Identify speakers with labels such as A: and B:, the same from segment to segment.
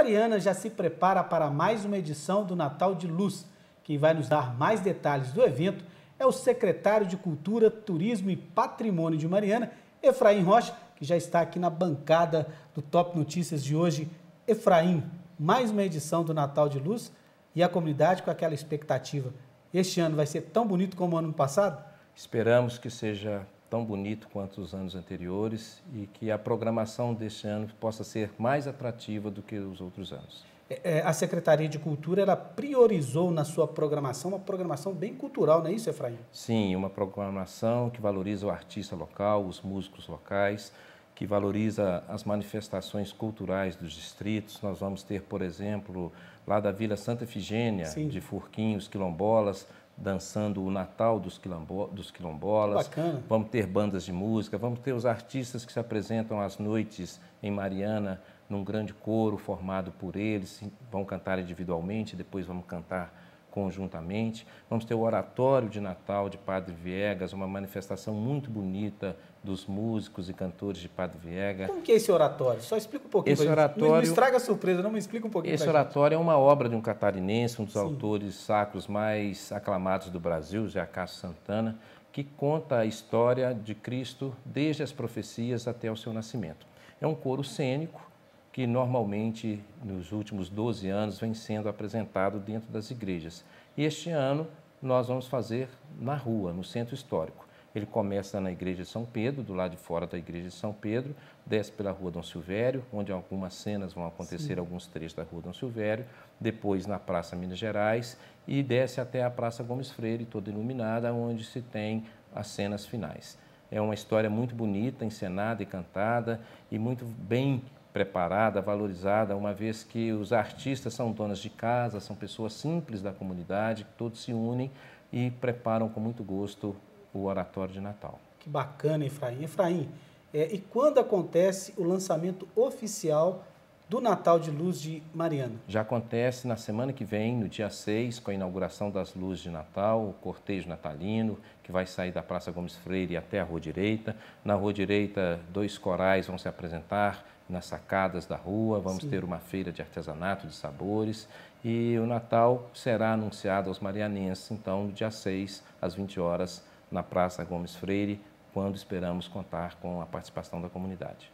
A: Mariana já se prepara para mais uma edição do Natal de Luz. Quem vai nos dar mais detalhes do evento é o secretário de Cultura, Turismo e Patrimônio de Mariana, Efraim Rocha, que já está aqui na bancada do Top Notícias de hoje. Efraim, mais uma edição do Natal de Luz e a comunidade com aquela expectativa. Este ano vai ser tão bonito como o ano passado?
B: Esperamos que seja tão bonito quanto os anos anteriores e que a programação deste ano possa ser mais atrativa do que os outros anos.
A: É, é, a Secretaria de Cultura ela priorizou na sua programação uma programação bem cultural, não é isso, Efraim?
B: Sim, uma programação que valoriza o artista local, os músicos locais, que valoriza as manifestações culturais dos distritos. Nós vamos ter, por exemplo, lá da Vila Santa Efigênia, Sim. de Furquinhos, Quilombolas, dançando o Natal dos, quilombo, dos quilombolas. Bacana. Vamos ter bandas de música, vamos ter os artistas que se apresentam às noites em Mariana, num grande coro formado por eles, vão cantar individualmente, depois vamos cantar conjuntamente. Vamos ter o Oratório de Natal de Padre Viegas, uma manifestação muito bonita dos músicos e cantores de Padre Viegas Como
A: que é esse oratório? Só explica um pouquinho. Esse oratório, não, não estraga a surpresa, não me explica um pouquinho. Esse
B: oratório gente. é uma obra de um catarinense, um dos Sim. autores sacros mais aclamados do Brasil, já Cássio Santana, que conta a história de Cristo desde as profecias até o seu nascimento. É um coro cênico que normalmente nos últimos 12 anos vem sendo apresentado dentro das igrejas. E este ano nós vamos fazer na rua, no centro histórico. Ele começa na Igreja de São Pedro, do lado de fora da Igreja de São Pedro, desce pela Rua Dom Silvério, onde algumas cenas vão acontecer, Sim. alguns trechos da Rua Dom Silvério, depois na Praça Minas Gerais e desce até a Praça Gomes Freire, toda iluminada, onde se tem as cenas finais. É uma história muito bonita, encenada e cantada e muito bem preparada, valorizada, uma vez que os artistas são donas de casa, são pessoas simples da comunidade, todos se unem e preparam com muito gosto o oratório de Natal.
A: Que bacana, Efraim. Efraim, é, e quando acontece o lançamento oficial do Natal de Luz de Mariana?
B: Já acontece na semana que vem, no dia 6, com a inauguração das luzes de Natal, o cortejo natalino, que vai sair da Praça Gomes Freire até a Rua Direita. Na Rua Direita, dois corais vão se apresentar, nas sacadas da rua, vamos Sim. ter uma feira de artesanato de sabores e o Natal será anunciado aos marianenses, então, dia 6, às 20 horas, na Praça Gomes Freire, quando esperamos contar com a participação da comunidade.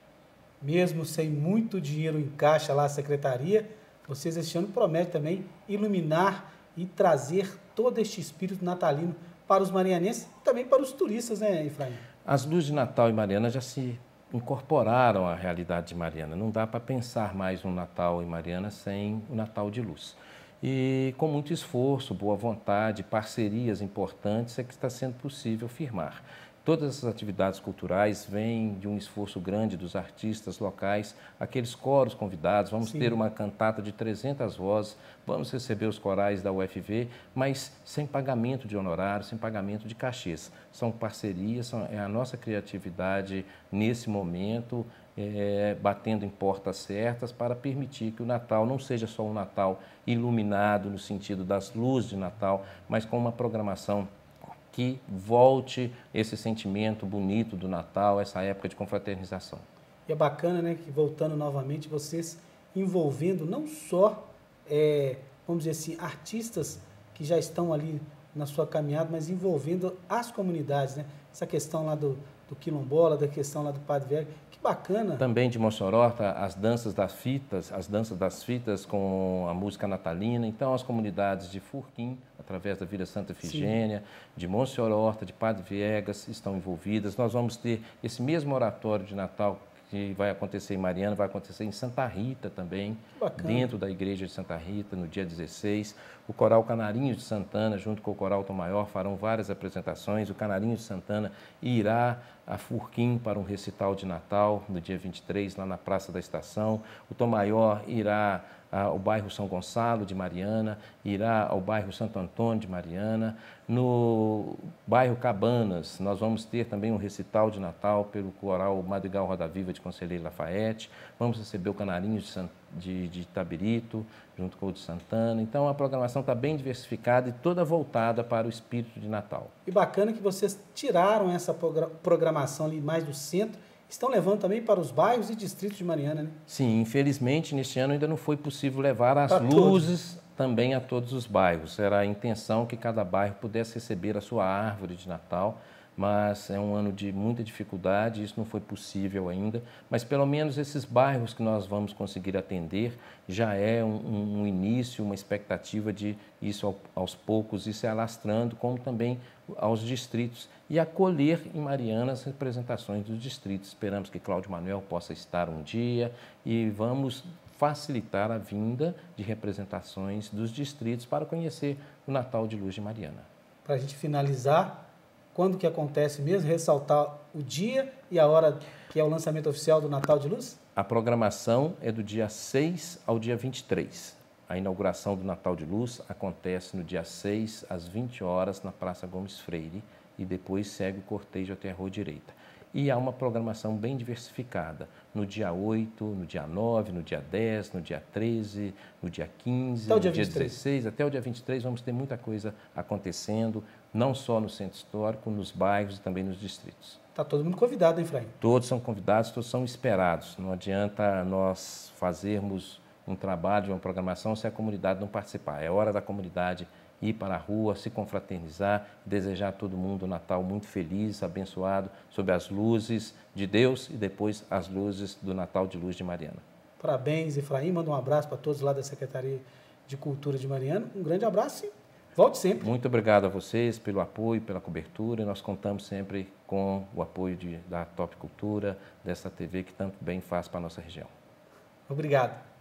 A: Mesmo sem muito dinheiro em caixa lá, a secretaria, vocês este ano prometem também iluminar e trazer todo este espírito natalino para os marianenses e também para os turistas, né, Efraim? As
B: luzes de Natal em Mariana já se incorporaram a realidade de Mariana. Não dá para pensar mais no Natal em Mariana sem o Natal de Luz. E com muito esforço, boa vontade, parcerias importantes é que está sendo possível firmar. Todas essas atividades culturais vêm de um esforço grande dos artistas locais, aqueles coros convidados. Vamos Sim. ter uma cantata de 300 vozes, vamos receber os corais da UFV, mas sem pagamento de honorários, sem pagamento de cachês. São parcerias, são, é a nossa criatividade nesse momento, é, batendo em portas certas para permitir que o Natal não seja só um Natal iluminado no sentido das luzes de Natal, mas com uma programação que volte esse sentimento bonito do Natal, essa época de confraternização.
A: E é bacana, né, que voltando novamente, vocês envolvendo não só, é, vamos dizer assim, artistas que já estão ali na sua caminhada, mas envolvendo as comunidades, né? Essa questão lá do, do quilombola, da questão lá do Padre Velho. Que bacana.
B: Também de Mossoró, tá, as danças das fitas, as danças das fitas com a música natalina. Então, as comunidades de Furquim, através da Vila Santa Efigênia, de Mossoró, de Padre Viegas, estão envolvidas. Nós vamos ter esse mesmo oratório de Natal que vai acontecer em Mariana, vai acontecer em Santa Rita também, dentro da igreja de Santa Rita, no dia 16. O Coral Canarinhos de Santana, junto com o Coral Tom Maior, farão várias apresentações. O Canarinho de Santana irá a Furquim para um recital de Natal no dia 23, lá na Praça da Estação. O Tom Maior irá ah, ao bairro São Gonçalo de Mariana, irá ao bairro Santo Antônio de Mariana. No bairro Cabanas, nós vamos ter também um recital de Natal pelo coral Madrigal Roda Viva de Conselheiro Lafayette. Vamos receber o Canarinho de Santo de, de Itabirito, junto com o de Santana. Então a programação está bem diversificada e toda voltada para o espírito de Natal.
A: E bacana que vocês tiraram essa programação ali mais do centro estão levando também para os bairros e distritos de Mariana, né?
B: Sim, infelizmente neste ano ainda não foi possível levar as pra luzes todos. também a todos os bairros. Era a intenção que cada bairro pudesse receber a sua árvore de Natal mas é um ano de muita dificuldade, isso não foi possível ainda, mas pelo menos esses bairros que nós vamos conseguir atender já é um, um início, uma expectativa de isso aos poucos isso se alastrando, como também aos distritos e acolher em Mariana as representações dos distritos. Esperamos que Cláudio Manuel possa estar um dia e vamos facilitar a vinda de representações dos distritos para conhecer o Natal de Luz de Mariana.
A: Para a gente finalizar, quando que acontece mesmo, ressaltar o dia e a hora que é o lançamento oficial do Natal de Luz?
B: A programação é do dia 6 ao dia 23. A inauguração do Natal de Luz acontece no dia 6 às 20 horas na Praça Gomes Freire e depois segue o cortejo até a Rua Direita. E há uma programação bem diversificada. No dia 8, no dia 9, no dia 10, no dia 13, no dia 15, no dia, dia 16, até o dia 23, vamos ter muita coisa acontecendo, não só no centro histórico, nos bairros e também nos distritos.
A: Está todo mundo convidado, hein, Frank?
B: Todos são convidados, todos são esperados. Não adianta nós fazermos um trabalho, uma programação, se a comunidade não participar. É hora da comunidade participar ir para a rua, se confraternizar, desejar a todo mundo um Natal muito feliz, abençoado, sob as luzes de Deus e depois as luzes do Natal de Luz de Mariana.
A: Parabéns, Efraim. Manda um abraço para todos lá da Secretaria de Cultura de Mariana. Um grande abraço e volte sempre.
B: Muito obrigado a vocês pelo apoio, pela cobertura. Nós contamos sempre com o apoio de, da Top Cultura, dessa TV que tanto bem faz para a nossa região.
A: Obrigado.